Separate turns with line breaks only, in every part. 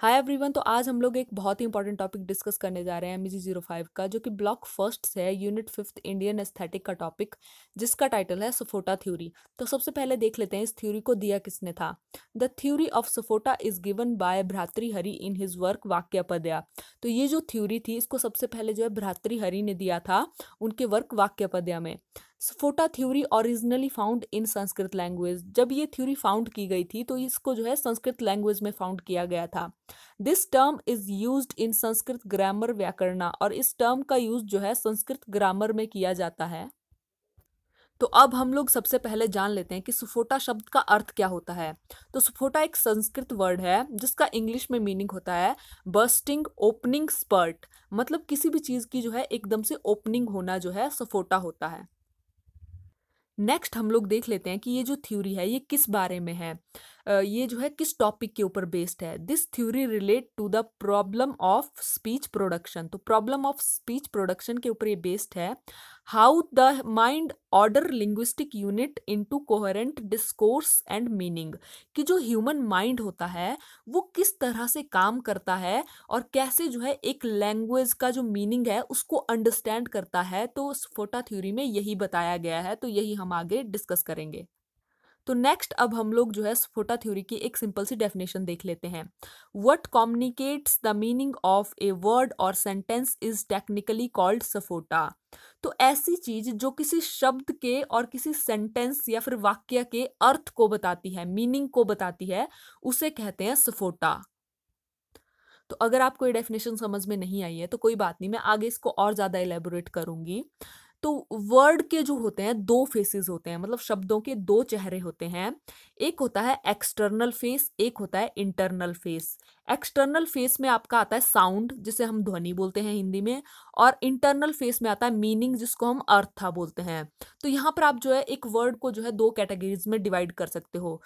Hi everyone तो आज हम लोग एक बहुत ही इंपॉर्टेंट टॉपिक डिस्कस करने जा रहे हैं एम जीरो फाइव का जो कि ब्लॉक फर्स्ट है यूनिट फिफ्थ इंडियन एस्थेटिक का टॉपिक जिसका टाइटल है सफोटा थ्योरी तो सबसे पहले देख लेते हैं इस थ्योरी को दिया किसने था the theory of Sphota is given by Bhartrihari in his work Vakyapadiya तो ये जो थ्योरी थी इसको सबसे पहले जो है भ्रातृहरि ने दिया था उनके वर्क वाक्य पदया में Sphota theory originally found in Sanskrit language जब ये थ्योरी फाउंड की गई थी तो इसको जो है संस्कृत लैंग्वेज में फाउंड किया गया था this term is use in Sanskrit grammar व्याकरणा और इस टर्म का यूज जो है संस्कृत ग्रामर में किया जाता है तो अब हम लोग सबसे पहले जान लेते हैं कि सुफोटा शब्द का अर्थ क्या होता है तो सुफोटा एक संस्कृत वर्ड है जिसका इंग्लिश में मीनिंग होता है बर्स्टिंग ओपनिंग स्पर्ट मतलब किसी भी चीज़ की जो है एकदम से ओपनिंग होना जो है सुफोटा होता है नेक्स्ट हम लोग देख लेते हैं कि ये जो थ्योरी है ये किस बारे में है ये जो है किस टॉपिक के ऊपर बेस्ड है this theory relate to the problem of speech production तो प्रॉब्लम ऑफ स्पीच प्रोडक्शन के ऊपर ये बेस्ड है how the mind order linguistic unit into coherent discourse and meaning कि जो ह्यूमन माइंड होता है वो किस तरह से काम करता है और कैसे जो है एक लैंग्वेज का जो मीनिंग है उसको अंडरस्टैंड करता है तो फोटा थ्योरी में यही बताया गया है तो यही हम आगे डिस्कस करेंगे तो नेक्स्ट अब हम लोग जो है स्फोटा थ्योरी की एक सिंपल सी डेफिनेशन देख लेते हैं what communicates the meaning of a word और sentence is technically called Sphota तो ऐसी चीज जो किसी शब्द के और किसी सेंटेंस या फिर वाक्य के अर्थ को बताती है मीनिंग को बताती है उसे कहते हैं सफोटा तो अगर आपको ये डेफिनेशन समझ में नहीं आई है तो कोई बात नहीं मैं आगे इसको और ज़्यादा एलेबोरेट करूंगी तो वर्ड के जो होते हैं दो फेसेस होते हैं मतलब शब्दों के दो चेहरे होते हैं एक होता है एक्सटर्नल फेस एक होता है इंटरनल फेस एक्सटर्नल फेस में आपका आता है साउंड जिसे हम ध्वनि बोलते हैं हिंदी में और इंटरनल फेस में आता है मीनिंग जिसको हम अर्था बोलते हैं तो यहाँ पर आप जो है एक वर्ड को जो है दो कैटेगरीज में डिवाइड कर सकते हो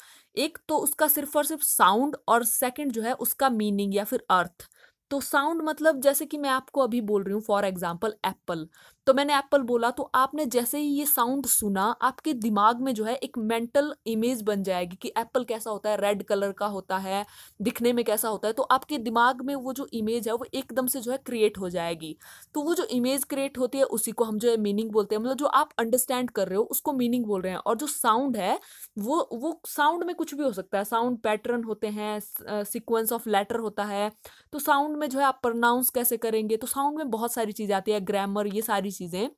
एक तो उसका सिर्फ और सिर्फ साउंड और सेकेंड जो है उसका मीनिंग या फिर अर्थ तो साउंड मतलब जैसे कि मैं आपको अभी बोल रही हूँ फॉर एग्जाम्पल एप्पल तो मैंने एप्पल बोला तो आपने जैसे ही ये साउंड सुना आपके दिमाग में जो है एक मेंटल इमेज बन जाएगी कि एप्पल कैसा होता है रेड कलर का होता है दिखने में कैसा होता है तो आपके दिमाग में वो जो इमेज है वो एकदम से जो है क्रिएट हो जाएगी तो वो जो इमेज क्रिएट होती है उसी को हम जो है मीनिंग बोलते हैं मतलब जो आप अंडरस्टैंड कर रहे हो उसको मीनिंग बोल रहे हैं और जो साउंड है वो वो साउंड में कुछ भी हो सकता है साउंड पैटर्न होते हैं सिक्वेंस ऑफ लेटर होता है तो साउंड में जो है आप प्रोनाउंस कैसे करेंगे तो साउंड में बहुत सारी चीज़ आती है ग्रामर ये सारी सारी चीज़ें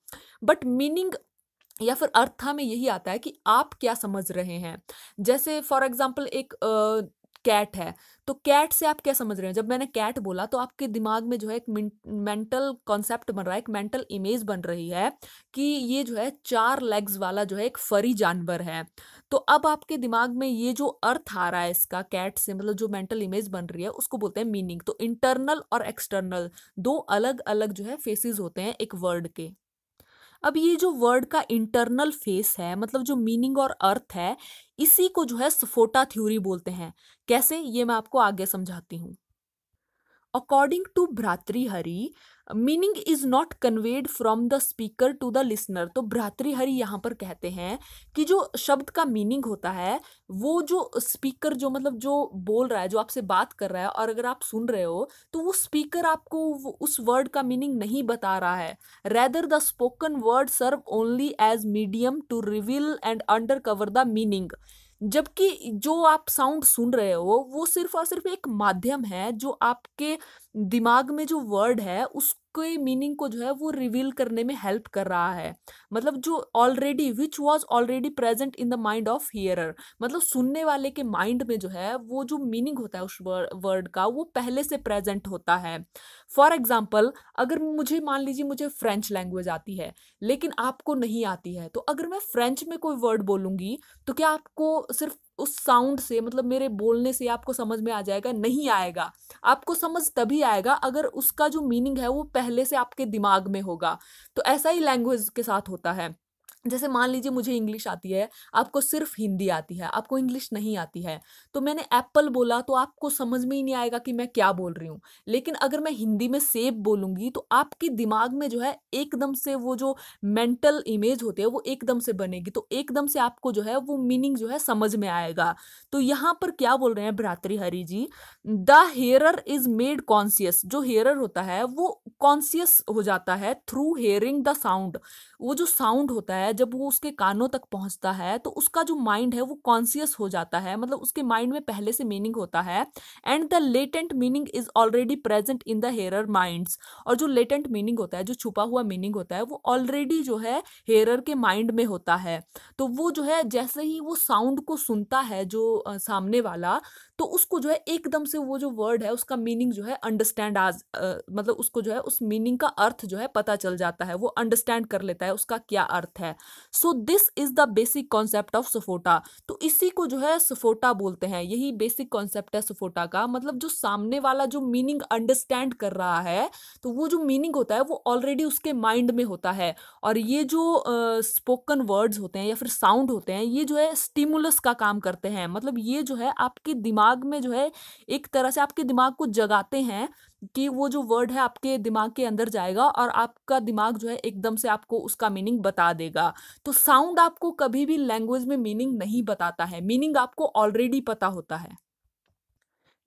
बट मीनिंग या फिर अर्था में यही आता है कि आप क्या समझ रहे हैं जैसे फॉर एग्जाम्पल एक कैट है तो कैट से आप क्या समझ रहे हैं जब मैंने कैट बोला तो आपके दिमाग में जो है एक मेंटल कॉन्सेप्ट बन रहा है एक मेंटल इमेज बन रही है कि ये जो है चार लेग्स वाला जो है एक फरी जानवर है तो अब आपके दिमाग में ये जो अर्थ आ रहा है इसका कैट से मतलब जो मेंटल इमेज बन रही है उसको बोलते हैं मीनिंग तो इंटरनल और एक्सटर्नल दो अलग अलग जो है फेसिस होते हैं एक वर्ड के अब ये जो वर्ड का इंटरनल फेस है मतलब जो मीनिंग और अर्थ है इसी को जो है सफोटा थ्योरी बोलते हैं कैसे ये मैं आपको आगे समझाती हूँ according to Bhartrihari meaning is not conveyed from the speaker to the listener तो भ्रातृहरि यहाँ पर कहते हैं कि जो शब्द का मीनिंग होता है वो जो स्पीकर जो मतलब जो बोल रहा है जो आपसे बात कर रहा है और अगर आप सुन रहे हो तो वो स्पीकर आपको उस वर्ड का मीनिंग नहीं बता रहा है rather the spoken word serve only as medium to reveal and under cover the meaning जबकि जो आप साउंड सुन रहे हो वो सिर्फ और सिर्फ एक माध्यम है जो आपके दिमाग में जो वर्ड है उस के मीनिंग को जो है वो रिवील करने में हेल्प कर रहा है मतलब जो already which was already present in the mind of hearer मतलब सुनने वाले के माइंड में जो है वो जो मीनिंग होता है उस वर्ड का वो पहले से प्रेजेंट होता है फॉर एग्जाम्पल अगर मुझे मान लीजिए मुझे फ्रेंच लैंग्वेज आती है लेकिन आपको नहीं आती है तो अगर मैं फ्रेंच में कोई वर्ड बोलूँगी तो क्या आपको सिर्फ उस साउंड से मतलब मेरे बोलने से आपको समझ में आ जाएगा नहीं आएगा आपको समझ तभी आएगा अगर उसका जो मीनिंग है वो पहले से आपके दिमाग में होगा तो ऐसा ही लैंग्वेज के साथ होता है जैसे मान लीजिए मुझे इंग्लिश आती है आपको सिर्फ हिंदी आती है आपको इंग्लिश नहीं आती है तो मैंने एप्पल बोला तो आपको समझ में ही नहीं आएगा कि मैं क्या बोल रही हूँ लेकिन अगर मैं हिंदी में सेब बोलूँगी तो आपके दिमाग में जो है एकदम से वो जो मेंटल इमेज होती है वो एकदम से बनेगी तो एकदम से आपको जो है वो मीनिंग जो है समझ में आएगा तो यहाँ पर क्या बोल रहे हैं Bhartrihari ji the hearer is made conscious जो हेयर होता है वो कॉन्सियस हो जाता है थ्रू हेयरिंग द साउंड वो जो साउंड होता है जब वो उसके कानों तक पहुंचता है तो उसका जो माइंड है वो कॉन्सियस हो जाता है मतलब उसके माइंड में पहले से मीनिंग होता है and the latent meaning is already present in the hearer minds और जो लेटेंट मीनिंग होता है जो छुपा हुआ मीनिंग होता है वो ऑलरेडी जो है हेरर के माइंड में होता है तो वो जो है जैसे ही वो साउंड को सुनता है जो सामने वाला तो उसको जो है एकदम से वो जो वर्ड है उसका मीनिंग जो है अंडरस्टैंड आज मतलब उसको जो है उस मीनिंग का अर्थ जो है पता चल जाता है वो अंडरस्टैंड कर लेता है उसका क्या अर्थ है so this is the basic concept of Sphota तो इसी को जो है सफोटा बोलते हैं यही बेसिक कॉन्सेप्ट है सफोटा का मतलब जो सामने वाला जो मीनिंग अंडरस्टैंड कर रहा है तो वो जो मीनिंग होता है वो ऑलरेडी उसके माइंड में होता है और ये जो स्पोकन uh, वर्ड्स होते हैं या फिर साउंड होते हैं ये जो है स्टिमुलस का काम करते हैं मतलब ये जो है आपके दिमाग में जो है एक तरह से आपके दिमाग को जगाते हैं कि वो जो वर्ड है आपके दिमाग के अंदर जाएगा और आपका दिमाग जो है एकदम से आपको उसका मीनिंग बता देगा तो साउंड आपको कभी भी लैंग्वेज में मीनिंग नहीं बताता है मीनिंग आपको ऑलरेडी पता होता है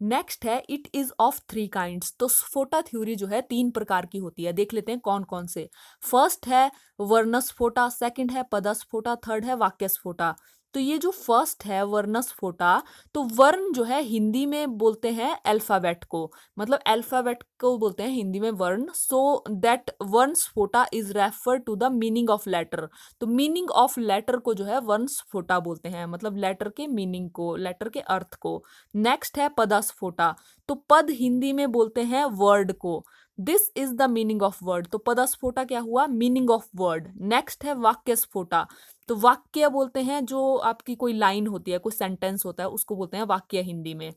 नेक्स्ट है it is of three kinds तो स्फोटा थ्योरी जो है तीन प्रकार की होती है देख लेते हैं कौन कौन से फर्स्ट है वर्णस्फोटा सेकंड है पदस्फोटा थर्ड है वाक्यस्फोटा तो ये जो फर्स्ट है वर्णस फोटा तो वर्ण जो है हिंदी में बोलते हैं अल्फ़ाबेट को मतलब अल्फ़ाबेट को बोलते हैं हिंदी में वर्ण सो दैट वर्ण Sphota is refer to the meaning of letter तो मीनिंग ऑफ लेटर को जो है वर्ण स्फोटा बोलते हैं मतलब लेटर के मीनिंग को लेटर के अर्थ को नेक्स्ट है पदास्फोटा तो पद हिंदी में बोलते हैं वर्ड को this is the meaning of word तो पदस्फोटा क्या हुआ मीनिंग ऑफ वर्ड नेक्स्ट है वाक्य स्फोटा तो वाक्य बोलते हैं जो आपकी कोई लाइन होती है कोई सेंटेंस होता है उसको बोलते हैं वाक्य हिंदी में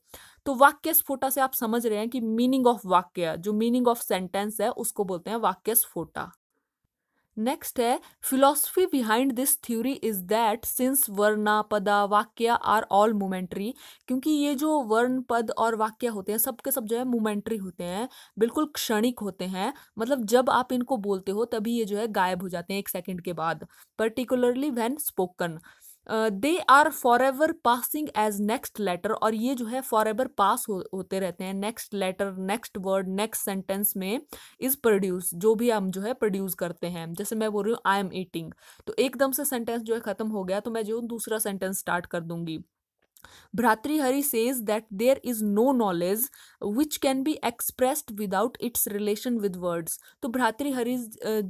तो वाक्य स्फोटा से आप समझ रहे हैं कि मीनिंग ऑफ वाक्य जो मीनिंग ऑफ सेंटेंस है उसको बोलते हैं वाक्य स्फोटा नेक्स्ट है philosophy behind this theory is that since वर्ण पदा वाक्य आर ऑल मोमेंट्री क्योंकि ये जो वर्ण पद और वाक्य होते हैं सबके सब जो है मोमेंट्री होते हैं बिल्कुल क्षणिक होते हैं मतलब जब आप इनको बोलते हो तभी ये जो है गायब हो जाते हैं एक सेकंड के बाद particularly when spoken they are forever passing as next letter और ये जो है फॉर एवर पास होते रहते हैं next letter next word next sentence में इज प्रोड्यूस जो भी हम जो है प्रोड्यूस करते हैं जैसे मैं बोल रही हूँ आई एम ईटिंग तो एकदम से सेंटेंस जो है ख़त्म हो गया तो मैं जो दूसरा सेंटेंस स्टार्ट कर दूंगी Bhartrihari says that there is no knowledge which can be expressed without its relation with words. तो भ्रातृहरि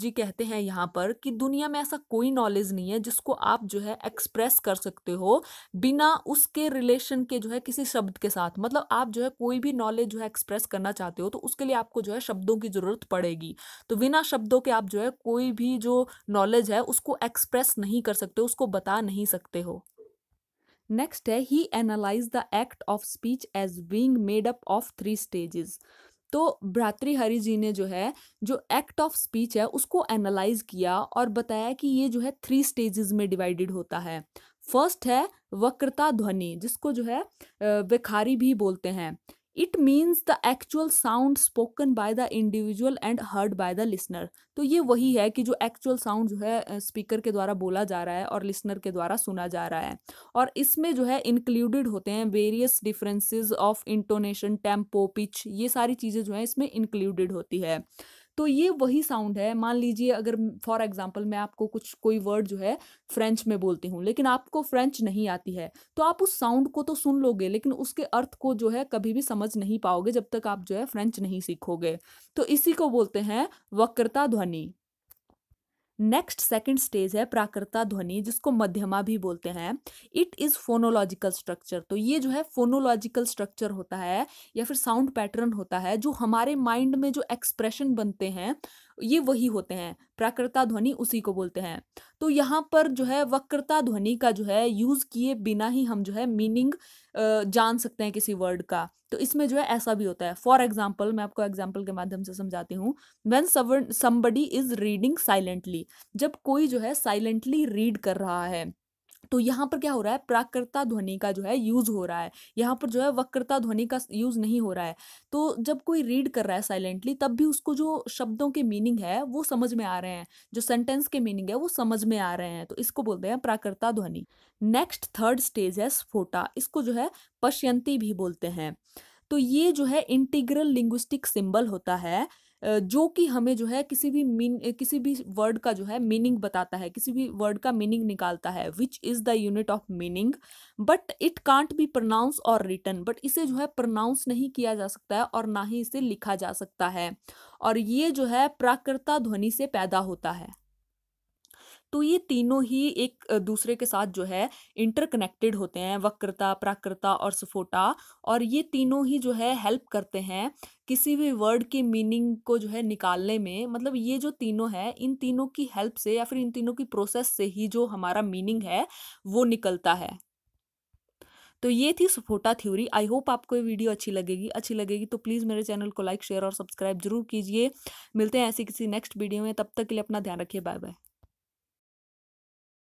जी कहते हैं यहाँ पर कि दुनिया में ऐसा कोई नॉलेज नहीं है जिसको आप जो है एक्सप्रेस कर सकते हो बिना उसके रिलेशन के जो है किसी शब्द के साथ मतलब आप जो है कोई भी नॉलेज जो है एक्सप्रेस करना चाहते हो तो उसके लिए आपको जो है शब्दों की ज़रूरत पड़ेगी तो बिना शब्दों के आप जो है कोई भी जो नॉलेज है उसको एक्सप्रेस नहीं कर सकते उसको बता नहीं सकते हो नेक्स्ट है he analyse the act of speech as being made up of three stages तो हरि जी ने जो है जो एक्ट ऑफ स्पीच है उसको एनालाइज किया और बताया कि ये जो है थ्री स्टेजेस में डिवाइडेड होता है फर्स्ट है वक्रता ध्वनि जिसको जो है वेखारी भी बोलते हैं it means the actual sound spoken by the individual and heard by the listener तो ये वही है कि जो एक्चुअल साउंड जो है स्पीकर के द्वारा बोला जा रहा है और लिसनर के द्वारा सुना जा रहा है और इसमें जो है इंक्लूडेड होते हैं various differences of intonation tempo pitch ये सारी चीज़ें जो है इसमें इंक्लूडेड होती है तो ये वही साउंड है मान लीजिए अगर फॉर एग्जाम्पल मैं आपको कुछ कोई वर्ड जो है फ्रेंच में बोलती हूँ लेकिन आपको फ्रेंच नहीं आती है तो आप उस साउंड को तो सुन लोगे लेकिन उसके अर्थ को जो है कभी भी समझ नहीं पाओगे जब तक आप जो है फ्रेंच नहीं सीखोगे तो इसी को बोलते हैं वक्रता ध्वनि नेक्स्ट सेकंड स्टेज है प्राकृता ध्वनि जिसको मध्यमा भी बोलते हैं इट इज़ फोनोलॉजिकल स्ट्रक्चर तो ये जो है फोनोलॉजिकल स्ट्रक्चर होता है या फिर साउंड पैटर्न होता है जो हमारे माइंड में जो एक्सप्रेशन बनते हैं ये वही होते हैं प्राकृता ध्वनि उसी को बोलते हैं तो यहाँ पर जो है वक्रता ध्वनि का जो है यूज़ किए बिना ही हम जो है मीनिंग जान सकते हैं किसी वर्ड का तो इसमें जो है ऐसा भी होता है फॉर एग्जाम्पल मैं आपको एग्जाम्पल के माध्यम से समझाती हूँ when somebody is reading silently जब कोई जो है साइलेंटली रीड कर रहा है तो यहाँ पर क्या हो रहा है प्राकृता ध्वनि का जो है यूज़ हो रहा है यहाँ पर जो है वक्रता ध्वनि का यूज़ नहीं हो रहा है तो जब कोई रीड कर रहा है साइलेंटली तब भी उसको जो शब्दों के मीनिंग है वो समझ में आ रहे हैं जो सेंटेंस के मीनिंग है वो समझ में आ रहे हैं तो इसको बोलते हैं प्राकृता ध्वनि नेक्स्ट थर्ड स्टेज है स्फोटा इसको जो है पश्यंती भी बोलते हैं तो ये जो है इंटीग्रल लिंग्विस्टिक सिंबल होता है जो कि हमें जो है किसी भी मीन किसी भी वर्ड का जो है मीनिंग बताता है किसी भी वर्ड का मीनिंग निकालता है which is the unit of meaning but it can't be pronounce और रिटर्न बट इसे जो है प्रोनाउंस नहीं किया जा सकता है और ना ही इसे लिखा जा सकता है और ये जो है प्राकृता ध्वनि से पैदा होता है तो ये तीनों ही एक दूसरे के साथ जो है इंटरकनेक्टेड होते हैं वक्रता प्राकृता और सफोटा और ये तीनों ही जो है हेल्प करते हैं किसी भी वर्ड की मीनिंग को जो है निकालने में मतलब ये जो तीनों है इन तीनों की हेल्प से या फिर इन तीनों की प्रोसेस से ही जो हमारा मीनिंग है वो निकलता है तो ये थी सफोटा थ्योरी आई होप आपको ये वीडियो अच्छी लगेगी अच्छी लगेगी तो प्लीज़ मेरे चैनल को लाइक शेयर और सब्सक्राइब जरूर कीजिए मिलते हैं ऐसी किसी नेक्स्ट वीडियो में तब तक के लिए अपना ध्यान रखिए बाय बाय